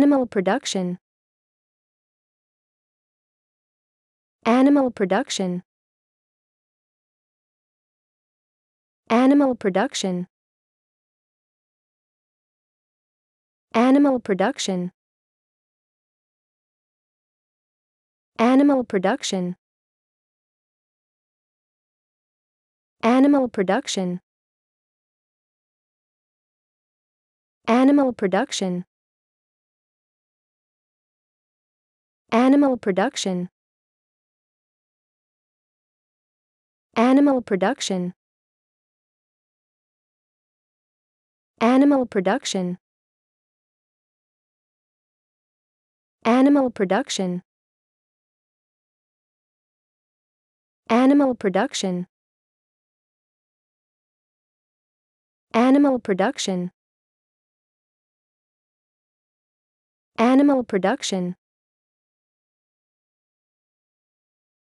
Animal production. Animal production. Animal production. Animal production. Animal production. Animal production. Animal production. Animal production. Animal production. Animal production. Animal production. Animal production. Animal production. Animal production.